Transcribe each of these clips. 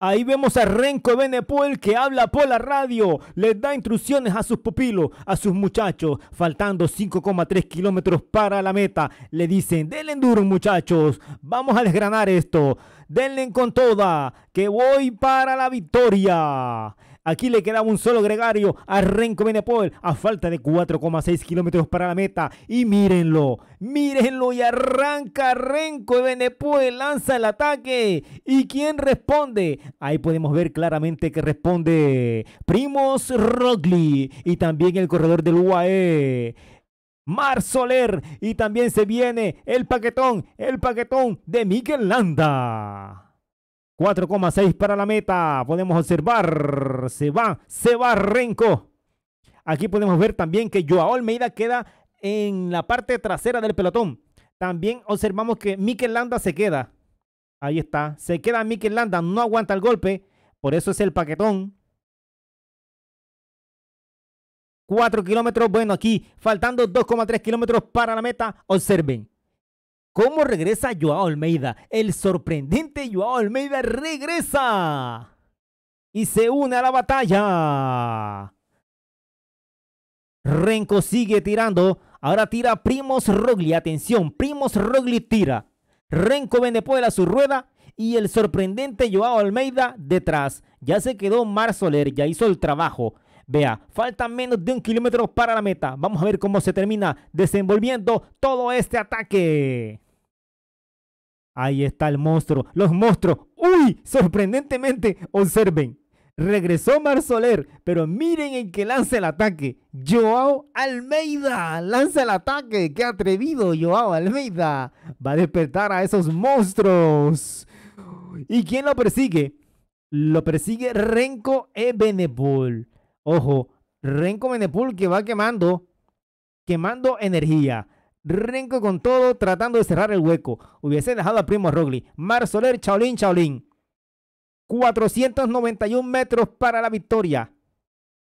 Ahí vemos a Renko Benepoel que habla por la radio, les da instrucciones a sus pupilos, a sus muchachos, faltando 5,3 kilómetros para la meta. Le dicen, denle duro muchachos, vamos a desgranar esto, denle con toda, que voy para la victoria. Aquí le quedaba un solo gregario a Renko Benepol a falta de 4,6 kilómetros para la meta. Y mírenlo, mírenlo y arranca Renko Benepoel, lanza el ataque. ¿Y quién responde? Ahí podemos ver claramente que responde Primos Rogli y también el corredor del UAE. Mar Soler y también se viene el paquetón, el paquetón de Miguel Landa. 4,6 para la meta. Podemos observar. Se va, se va Renco. Aquí podemos ver también que Joao Almeida queda en la parte trasera del pelotón. También observamos que Mikel Landa se queda. Ahí está. Se queda Mikel Landa. No aguanta el golpe. Por eso es el paquetón. 4 kilómetros. Bueno, aquí faltando 2,3 kilómetros para la meta. Observen. ¿Cómo regresa Joao Almeida? El sorprendente Joao Almeida regresa y se une a la batalla. Renko sigue tirando. Ahora tira Primos Rogli. Atención, Primos Rogli tira. Renko a su rueda y el sorprendente Joao Almeida detrás. Ya se quedó Mar ya hizo el trabajo. Vea, falta menos de un kilómetro para la meta. Vamos a ver cómo se termina desenvolviendo todo este ataque. Ahí está el monstruo. Los monstruos. ¡Uy! Sorprendentemente, observen. Regresó Marsoler. pero miren en que lanza el ataque. Joao Almeida lanza el ataque. ¡Qué atrevido Joao Almeida! Va a despertar a esos monstruos. ¿Y quién lo persigue? Lo persigue Renko Ebenepul. Ojo, Renko Ebenepul que va quemando, quemando energía. Renko con todo, tratando de cerrar el hueco. Hubiese dejado a Primo Rogli. Mar Soler, Chaolín, Chaolín. 491 metros para la victoria.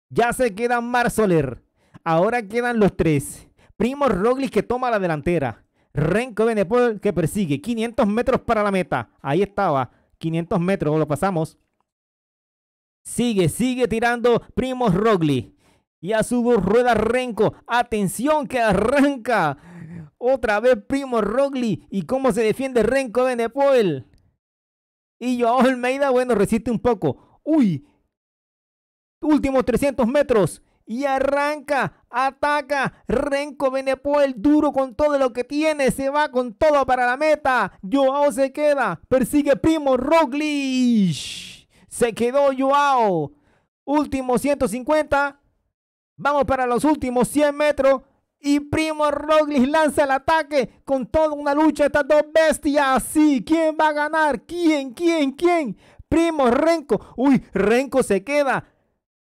Ya se queda Mar Soler. Ahora quedan los tres. Primo Rogli que toma la delantera. Renko Benepol que persigue. 500 metros para la meta. Ahí estaba. 500 metros. Lo pasamos. Sigue, sigue tirando Primo Rogli. Y a rueda Renco, Atención que arranca. Otra vez Primo Rogli. ¿Y cómo se defiende Renco Benepoel? Y Joao Almeida, bueno, resiste un poco. Uy. Últimos 300 metros. Y arranca, ataca, Renco Benepoel duro con todo lo que tiene, se va con todo para la meta. Joao se queda, persigue Primo Roglic. Se quedó Joao. Último 150, Vamos para los últimos 100 metros. Y Primo Roglic lanza el ataque con toda una lucha. Estas dos bestias. Sí, ¿quién va a ganar? ¿Quién? ¿Quién? ¿Quién? Primo Renko. Uy, Renko se queda.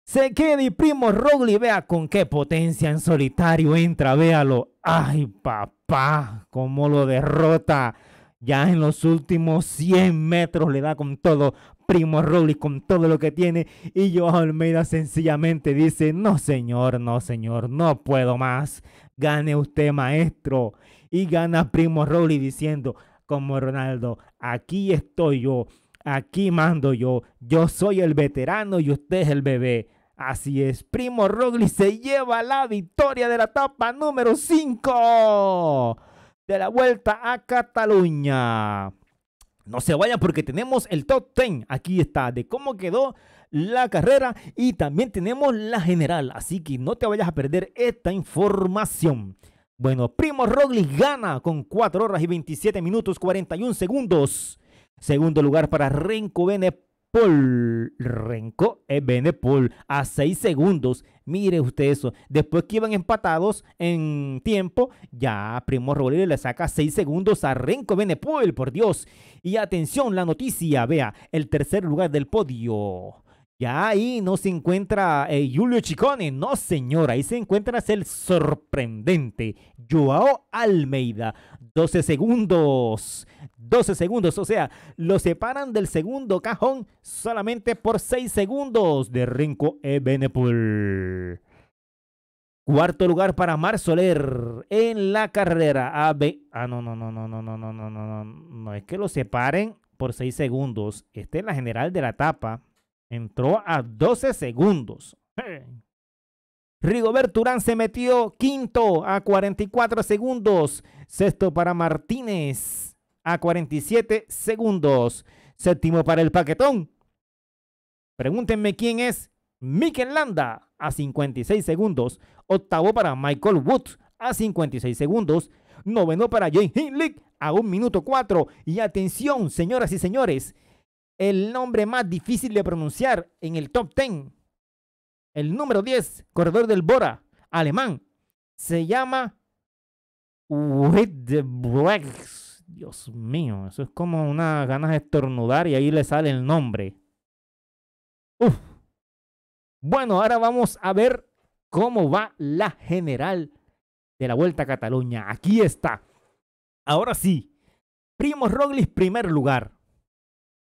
Se queda y Primo Roglic. Vea con qué potencia en solitario entra. Véalo. Ay, papá. Cómo lo derrota. Ya en los últimos 100 metros le da con todo. Primo Rowley con todo lo que tiene y Joao Almeida sencillamente dice, no señor, no señor, no puedo más, gane usted maestro. Y gana Primo Rowley diciendo, como Ronaldo, aquí estoy yo, aquí mando yo, yo soy el veterano y usted es el bebé. Así es, Primo Rowley se lleva la victoria de la etapa número 5 de la Vuelta a Cataluña. No se vayan porque tenemos el top 10. Aquí está de cómo quedó la carrera y también tenemos la general. Así que no te vayas a perder esta información. Bueno, Primo Roglic gana con 4 horas y 27 minutos 41 segundos. Segundo lugar para Renko Bene Renko Benepol eh, a 6 segundos. Mire usted eso. Después que iban empatados en tiempo, ya Primo Rolero le saca 6 segundos a Renko Benepol, por Dios. Y atención, la noticia, vea, el tercer lugar del podio. Ya ahí no se encuentra eh, Julio Chicone, no señor, ahí se encuentra el sorprendente Joao Almeida, 12 segundos. 12 segundos. O sea, lo separan del segundo cajón solamente por 6 segundos de Rinco Ebenepool. Cuarto lugar para Mar Soler en la carrera. B... Ah, no, no, no, no, no, no, no, no, no, no. No es que lo separen por 6 segundos. Este es la general de la etapa entró a 12 segundos. Rigo Urán se metió quinto a 44 segundos. Sexto para Martínez a 47 segundos. Séptimo para el paquetón. Pregúntenme quién es Mikel Landa a 56 segundos. Octavo para Michael Woods a 56 segundos. Noveno para Jane Hinlick a un minuto cuatro. Y atención, señoras y señores, el nombre más difícil de pronunciar en el top 10 el número 10, corredor del Bora, alemán, se llama Wittebrecht. Dios mío, eso es como una ganas de estornudar y ahí le sale el nombre. Uf. Bueno, ahora vamos a ver cómo va la general de la Vuelta a Cataluña. Aquí está. Ahora sí, Primo Roglic primer lugar.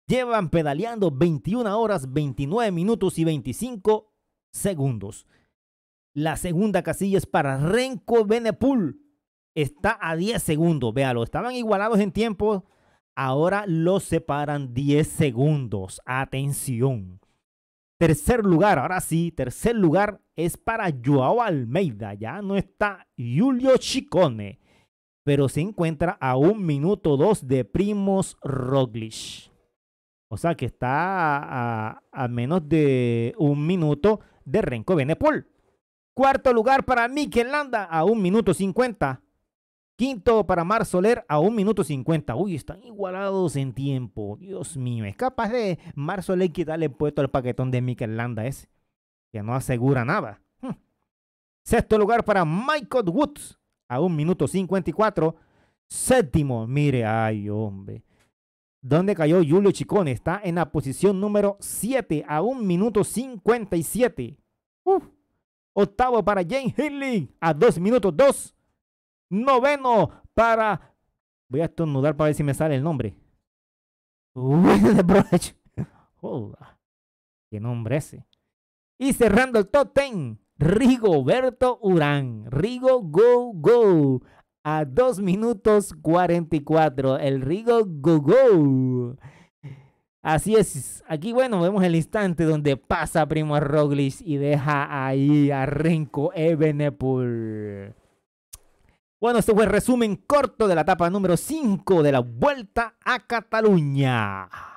Llevan pedaleando 21 horas, 29 minutos y 25 segundos. La segunda casilla es para Renko Benepul. Está a 10 segundos. Véalo, estaban igualados en tiempo. Ahora los separan 10 segundos. Atención. Tercer lugar, ahora sí, tercer lugar es para Joao Almeida. Ya no está Julio Chicone, pero se encuentra a un minuto dos de Primos Roglic. O sea que está a, menos de un minuto de Renko Benepol. Cuarto lugar para Mikel Landa a un minuto 50. Quinto para Mar Soler a un minuto 50. Uy, están igualados en tiempo. Dios mío, es capaz de Mar Soler quitarle el puesto al paquetón de Mikel Landa ese. Que no asegura nada. Hm. Sexto lugar para Michael Woods a un minuto 54. Séptimo, mire, ay hombre. ¿Dónde cayó Julio Chicón? Está en la posición número 7 a 1 minuto 57. Uf. Octavo para Jane Hinley a 2 minutos 2. Noveno para... Voy a estornudar para ver si me sale el nombre. ¡Hola! Qué nombre ese. Y cerrando el top 10, Rigoberto Urán. Rigo Go Go a 2 minutos 44. El Rigo go Así es, aquí bueno, vemos el instante donde pasa Primo Roglic y deja ahí a Renko Ebenepool. Bueno, este fue el resumen corto de la etapa número 5 de la Vuelta a Cataluña.